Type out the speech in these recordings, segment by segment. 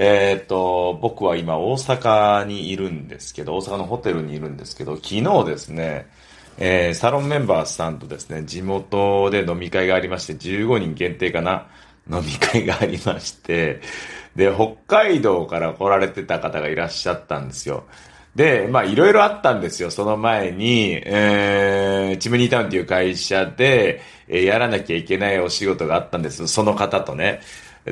えー、っと、僕は今大阪にいるんですけど、大阪のホテルにいるんですけど、昨日ですね、えー、サロンメンバーさんとですね、地元で飲み会がありまして、15人限定かな、飲み会がありまして、で、北海道から来られてた方がいらっしゃったんですよ。で、まあ、いろいろあったんですよ。その前に、えー、チムニータウンっていう会社で、えー、やらなきゃいけないお仕事があったんです。その方とね。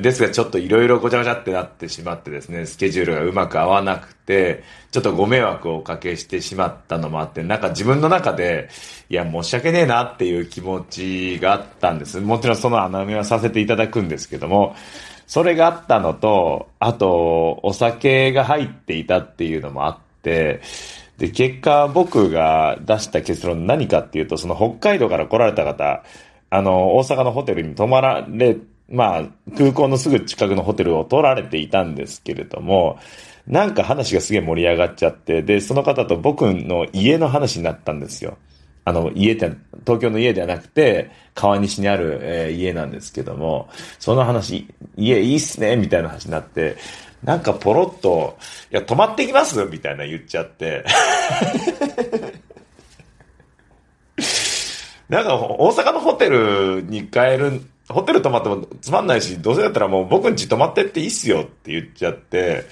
ですがちょっといろいろごちゃごちゃってなってしまってですね、スケジュールがうまく合わなくて、ちょっとご迷惑をおかけしてしまったのもあって、なんか自分の中で、いや、申し訳ねえなっていう気持ちがあったんです。もちろんその穴埋めはさせていただくんですけども、それがあったのと、あと、お酒が入っていたっていうのもあって、で、結果僕が出した結論何かっていうと、その北海道から来られた方、あの、大阪のホテルに泊まられて、まあ、空港のすぐ近くのホテルを取られていたんですけれども、なんか話がすげえ盛り上がっちゃって、で、その方と僕の家の話になったんですよ。あの、家って、東京の家ではなくて、川西にある、えー、家なんですけども、その話、家いいっすね、みたいな話になって、なんかポロッと、いや、泊まってきますみたいな言っちゃって。なんか、大阪のホテルに帰るホテル泊まってもつまんないし、どうせだったらもう僕ん家泊まってっていいっすよって言っちゃって、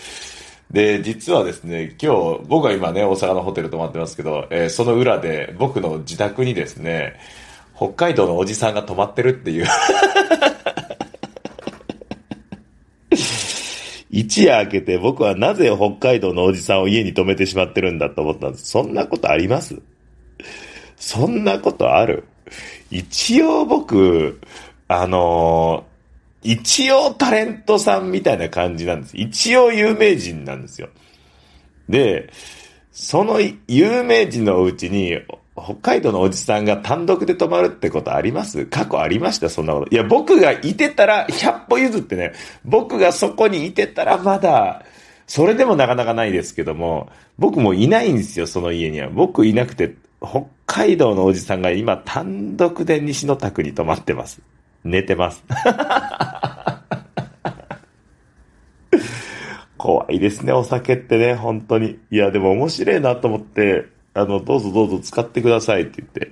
で、実はですね、今日、僕は今ね、大阪のホテル泊まってますけど、えー、その裏で僕の自宅にですね、北海道のおじさんが泊まってるっていう 一夜明けて僕はなぜ北海道のおじさんを家に泊めてしまってるんだと思ったんです。そんなことありますそんなことある一応僕、あのー、一応タレントさんみたいな感じなんです。一応有名人なんですよ。で、その有名人のうちに、北海道のおじさんが単独で泊まるってことあります過去ありましたそんなこと。いや、僕がいてたら、百歩譲ってね、僕がそこにいてたらまだ、それでもなかなかないですけども、僕もいないんですよ、その家には。僕いなくて、北海道のおじさんが今単独で西の宅に泊まってます。寝てます。怖いですね、お酒ってね、本当に。いや、でも面白いなと思って、あの、どうぞどうぞ使ってくださいって言って、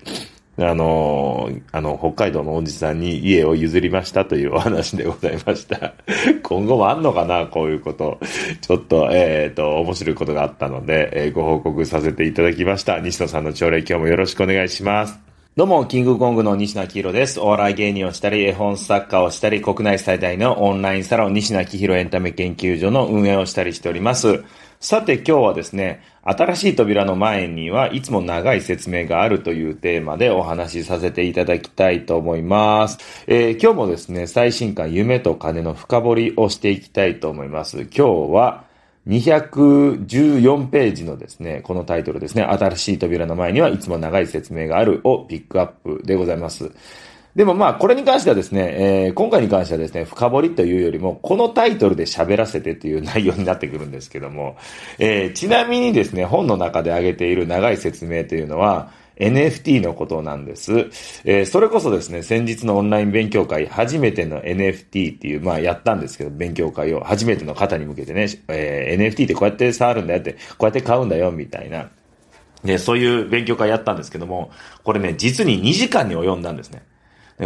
あのー、あの、北海道のおじさんに家を譲りましたというお話でございました。今後もあんのかなこういうこと。ちょっと、えっ、ー、と、面白いことがあったので、えー、ご報告させていただきました。西野さんの朝礼今日もよろしくお願いします。どうも、キングコングの西野明宏です。お笑い芸人をしたり、絵本作家をしたり、国内最大のオンラインサロン西野明宏エンタメ研究所の運営をしたりしております。さて今日はですね、新しい扉の前にはいつも長い説明があるというテーマでお話しさせていただきたいと思います。えー、今日もですね、最新刊夢と金の深掘りをしていきたいと思います。今日は214ページのですね、このタイトルですね、新しい扉の前にはいつも長い説明があるをピックアップでございます。でもまあ、これに関してはですね、えー、今回に関してはですね、深掘りというよりも、このタイトルで喋らせてという内容になってくるんですけども、えー、ちなみにですね、本の中で挙げている長い説明というのは、NFT のことなんです。えー、それこそですね、先日のオンライン勉強会、初めての NFT っていう、まあやったんですけど、勉強会を初めての方に向けてね、えー、NFT ってこうやって触るんだよって、こうやって買うんだよ、みたいな。で、そういう勉強会やったんですけども、これね、実に2時間に及んだんですね。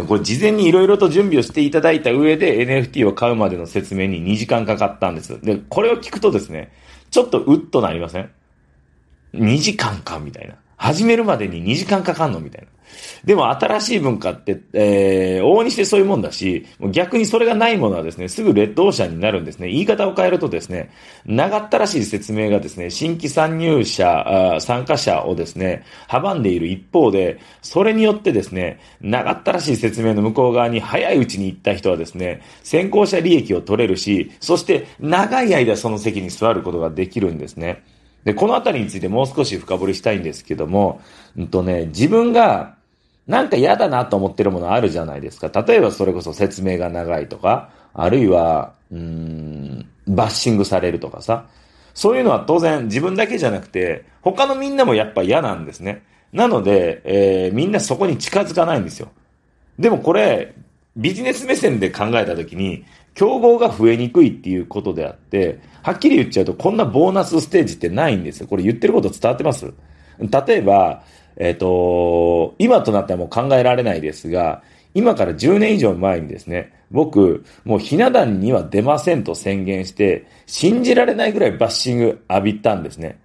これ事前に色々と準備をしていただいた上で NFT を買うまでの説明に2時間かかったんです。で、これを聞くとですね、ちょっとウッとなりません ?2 時間か、みたいな。始めるまでに2時間かかんのみたいな。でも新しい文化って、えー、往々にしてそういうもんだし、逆にそれがないものはですね、すぐ劣等者になるんですね。言い方を変えるとですね、長ったらしい説明がですね、新規参入者、参加者をですね、阻んでいる一方で、それによってですね、長ったらしい説明の向こう側に早いうちに行った人はですね、先行者利益を取れるし、そして長い間その席に座ることができるんですね。で、このあたりについてもう少し深掘りしたいんですけども、うんとね、自分がなんか嫌だなと思ってるものあるじゃないですか。例えばそれこそ説明が長いとか、あるいは、うーん、バッシングされるとかさ。そういうのは当然自分だけじゃなくて、他のみんなもやっぱ嫌なんですね。なので、えー、みんなそこに近づかないんですよ。でもこれ、ビジネス目線で考えたときに、競合が増えにくいっていうことであって、はっきり言っちゃうと、こんなボーナスステージってないんですよ。これ言ってること伝わってます例えば、えっ、ー、と、今となってはもう考えられないですが、今から10年以上前にですね、僕、もうひな壇には出ませんと宣言して、信じられないぐらいバッシング浴びたんですね。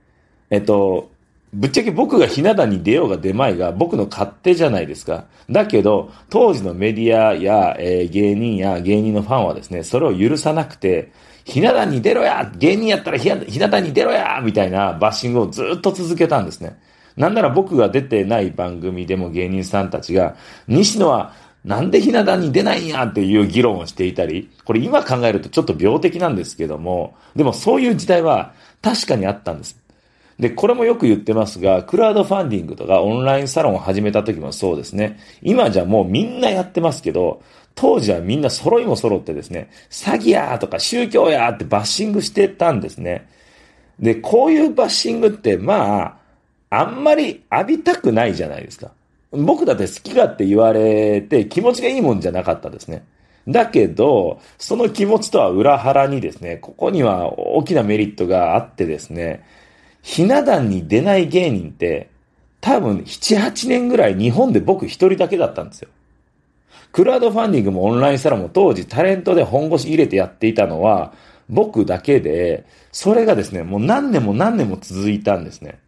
えっと、ぶっちゃけ僕がひな壇に出ようが出まいが僕の勝手じゃないですか。だけど、当時のメディアや、えー、芸人や芸人のファンはですね、それを許さなくて、ひな壇に出ろや芸人やったらひな壇に出ろやみたいなバッシングをずっと続けたんですね。なんなら僕が出てない番組でも芸人さんたちが、西野はなんでひな壇に出ないんやっていう議論をしていたり、これ今考えるとちょっと病的なんですけども、でもそういう時代は確かにあったんです。で、これもよく言ってますが、クラウドファンディングとかオンラインサロンを始めた時もそうですね。今じゃもうみんなやってますけど、当時はみんな揃いも揃ってですね、詐欺やーとか宗教やーってバッシングしてたんですね。で、こういうバッシングって、まあ、あんまり浴びたくないじゃないですか。僕だって好き勝手言われて気持ちがいいもんじゃなかったですね。だけど、その気持ちとは裏腹にですね、ここには大きなメリットがあってですね、ひな壇に出ない芸人って、多分7、8年ぐらい日本で僕一人だけだったんですよ。クラウドファンディングもオンラインサロンも当時タレントで本腰入れてやっていたのは僕だけで、それがですね、もう何年も何年も続いたんですね。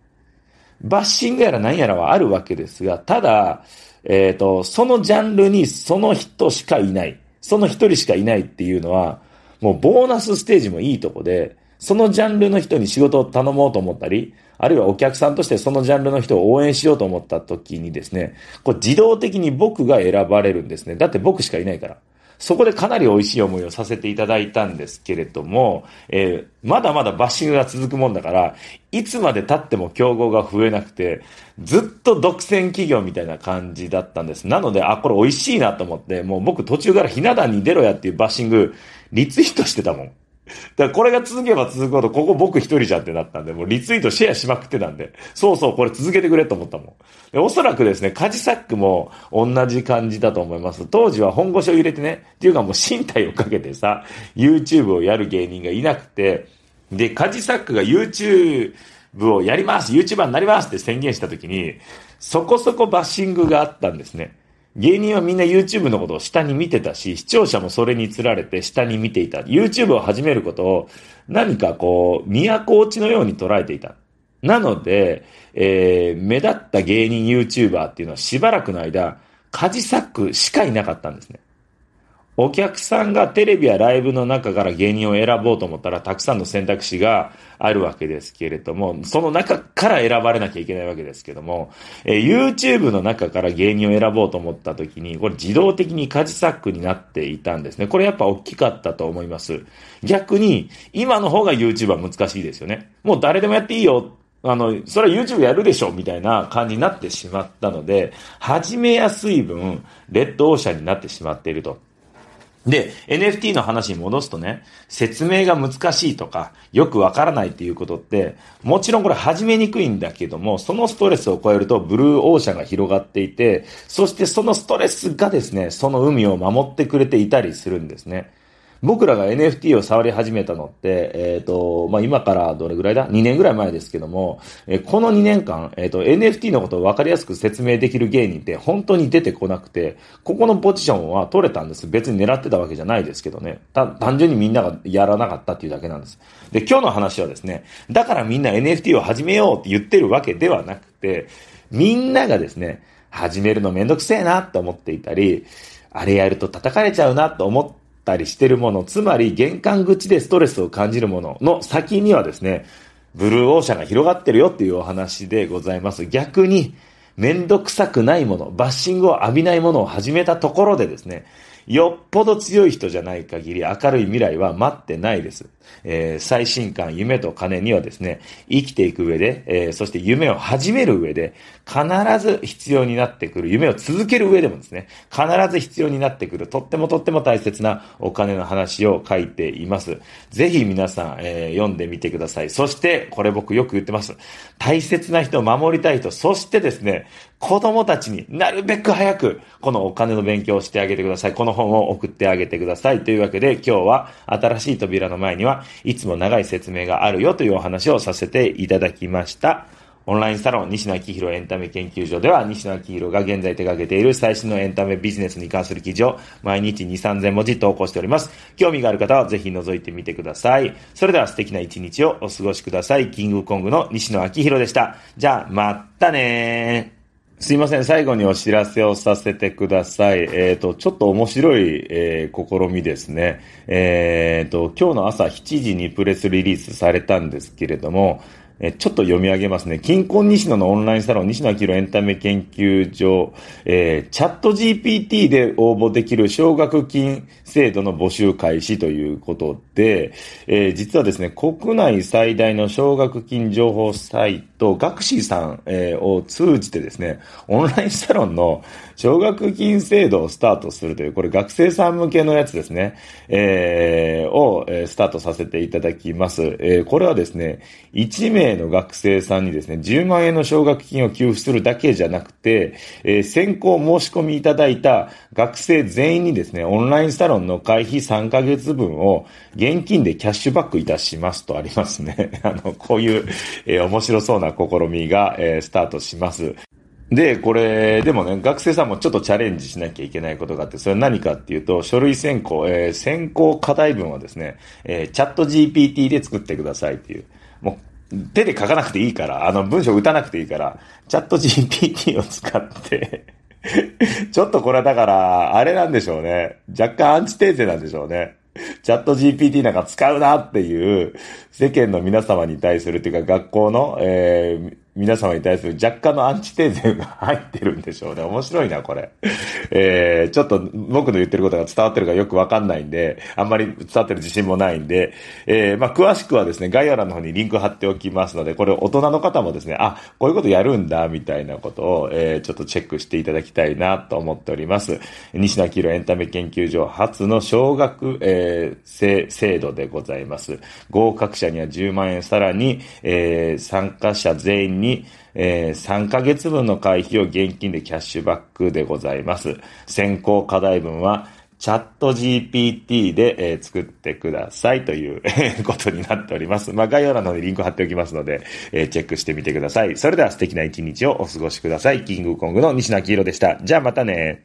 バッシングやら何やらはあるわけですが、ただ、えっ、ー、と、そのジャンルにその人しかいない。その一人しかいないっていうのは、もうボーナスステージもいいとこで、そのジャンルの人に仕事を頼もうと思ったり、あるいはお客さんとしてそのジャンルの人を応援しようと思った時にですね、こう自動的に僕が選ばれるんですね。だって僕しかいないから。そこでかなり美味しい思いをさせていただいたんですけれども、えー、まだまだバッシングが続くもんだから、いつまで経っても競合が増えなくて、ずっと独占企業みたいな感じだったんです。なので、あ、これ美味しいなと思って、もう僕途中からひな壇に出ろやっていうバッシング、リツイートしてたもん。だからこれが続けば続くほど、ここ僕一人じゃんってなったんで、もうリツイートシェアしまくってたんで、そうそうこれ続けてくれと思ったもん。で、おそらくですね、カジサックも同じ感じだと思います。当時は本腰を入れてね、っていうかもう身体をかけてさ、YouTube をやる芸人がいなくて、で、カジサックが YouTube をやります !YouTuber になりますって宣言した時に、そこそこバッシングがあったんですね。芸人はみんな YouTube のことを下に見てたし、視聴者もそれにつられて下に見ていた。YouTube を始めることを何かこう、都落ちのように捉えていた。なので、えー、目立った芸人 YouTuber っていうのはしばらくの間、カジサックしかいなかったんですね。お客さんがテレビやライブの中から芸人を選ぼうと思ったらたくさんの選択肢があるわけですけれども、その中から選ばれなきゃいけないわけですけども、えー、YouTube の中から芸人を選ぼうと思った時に、これ自動的に家事サックになっていたんですね。これやっぱ大きかったと思います。逆に、今の方が YouTube は難しいですよね。もう誰でもやっていいよあの、それは YouTube やるでしょみたいな感じになってしまったので、始めやすい分、レッドオーシャンになってしまっていると。で、NFT の話に戻すとね、説明が難しいとか、よくわからないっていうことって、もちろんこれ始めにくいんだけども、そのストレスを超えるとブルーオーシャンが広がっていて、そしてそのストレスがですね、その海を守ってくれていたりするんですね。僕らが NFT を触り始めたのって、えっ、ー、と、まあ、今からどれぐらいだ ?2 年ぐらい前ですけども、えこの2年間、えっ、ー、と、NFT のことを分かりやすく説明できる芸人って本当に出てこなくて、ここのポジションは取れたんです。別に狙ってたわけじゃないですけどね。単純にみんながやらなかったっていうだけなんです。で、今日の話はですね、だからみんな NFT を始めようって言ってるわけではなくて、みんながですね、始めるのめんどくせえなって思っていたり、あれやると叩かれちゃうなと思って、たりしてるもの、つまり玄関口でストレスを感じるものの先にはですね、ブルーオーシャンが広がってるよっていうお話でございます。逆に、めんどくさくないもの、バッシングを浴びないものを始めたところでですね、よっぽど強い人じゃない限り明るい未来は待ってないです。えー、最新刊夢と金にはですね、生きていく上で、えー、そして夢を始める上で、必ず必要になってくる、夢を続ける上でもですね、必ず必要になってくる、とってもとっても大切なお金の話を書いています。ぜひ皆さん、えー、読んでみてください。そして、これ僕よく言ってます。大切な人を守りたい人、そしてですね、子供たちになるべく早く、このお金の勉強をしてあげてください。この本を送ってあげてください。というわけで、今日は新しい扉の前には、いつも長い説明があるよというお話をさせていただきました。オンラインサロン、西野昭弘エンタメ研究所では、西野昭弘が現在手掛けている最新のエンタメビジネスに関する記事を毎日2、3000文字投稿しております。興味がある方はぜひ覗いてみてください。それでは素敵な一日をお過ごしください。キングコングの西野昭弘でした。じゃあ、まったねー。すいません。最後にお知らせをさせてください。えっ、ー、と、ちょっと面白い、えー、試みですね。えっ、ー、と、今日の朝7時にプレスリリースされたんですけれども、えちょっと読み上げますね。近婚西野のオンラインサロン、西野明エンタメ研究所、えー、チャット GPT で応募できる奨学金制度の募集開始ということで、えー、実はですね、国内最大の奨学金情報サイト、と、ガクシーさん、えー、を通じてですね、オンラインサロンの奨学金制度をスタートするという、これ学生さん向けのやつですね、えー、を、えスタートさせていただきます。えー、これはですね、1名の学生さんにですね、10万円の奨学金を給付するだけじゃなくて、え先行申し込みいただいた学生全員にですね、オンラインサロンの会費3ヶ月分を現金でキャッシュバックいたしますとありますね。あの、こういう、え面白そうな試みが、えー、スタートします。で、これ、でもね、学生さんもちょっとチャレンジしなきゃいけないことがあって、それは何かっていうと、書類選考、えー、選考課題文はですね、えー、チャット GPT で作ってくださいっていう。もう、手で書かなくていいから、あの、文章打たなくていいから、チャット GPT を使って ちょっとこれはだから、あれなんでしょうね。若干アンチテーゼなんでしょうね。チャット GPT なんか使うなっていう、世間の皆様に対するっていうか学校の、えー、皆様に対する若干のアンチテーゼが入ってるんでしょうね。面白いな、これ。えー、ちょっと僕の言ってることが伝わってるかよくわかんないんで、あんまり伝わってる自信もないんで、えー、まあ、詳しくはですね、概要欄の方にリンク貼っておきますので、これ大人の方もですね、あ、こういうことやるんだ、みたいなことを、えー、ちょっとチェックしていただきたいなと思っております。西野明宏エンタメ研究所初の小学、えー、制度でございます。合格者には10万円、さらに、えー、参加者全員にに、えー、3ヶ月分の会費を現金でキャッシュバックでございます。先行課題文は、チャット GPT で、えー、作ってくださいということになっております。まあ、概要欄の方にリンク貼っておきますので、えー、チェックしてみてください。それでは素敵な一日をお過ごしください。キングコングの西野明宏でした。じゃあまたね